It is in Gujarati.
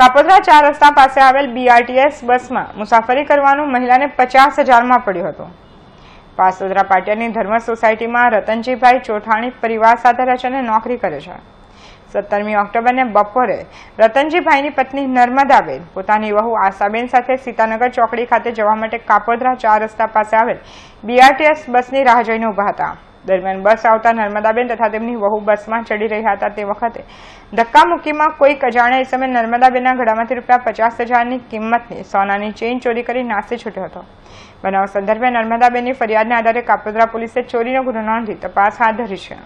કાપોદરા ચાર રસ્તા પાસે આવેલ બીઆરટીએસ બસમાં મુસાફરી કરવાનું મહિલાને પચાસ હજારમાં પડ્યું હતું પાસોદરા પાટિયાની ધર્મ સોસાયટીમાં રતનજીભાઈ ચોઠાણી પરિવાર સાથે રહે છે અને નોકરી કરે છે સત્તરમી ઓક્ટોબરને બપોરે રતનજીભાઈની પત્ની નર્મદાબેન પોતાની વહુ આશાબેન સાથે સીતાનગર ચોકડી ખાતે જવા માટે કાપોદરા ચાર રસ્તા પાસે આવેલ બીઆરટીએસ બસની રાહ જોઈને ઊભા હતા દરમિયાન બસ આવતા નર્મદાબેન તથા તેમની વહુ બસમાં ચડી રહ્યા હતા તે વખતે ધક્કામુક્કીમાં કોઈ કોઈક એ સમયે નર્મદાબેનના ગળામાંથી રૂપિયા પચાસ હજારની કિંમતની સોનાની ચેઇન ચોરી કરી નાસી છૂટ્યો હતો બનાવ સંદર્ભે નર્મદાબેનની ફરિયાદના આધારે કાપોદ્રા પોલીસે ચોરીનો ગુનો નોંધી તપાસ હાથ ધરી છે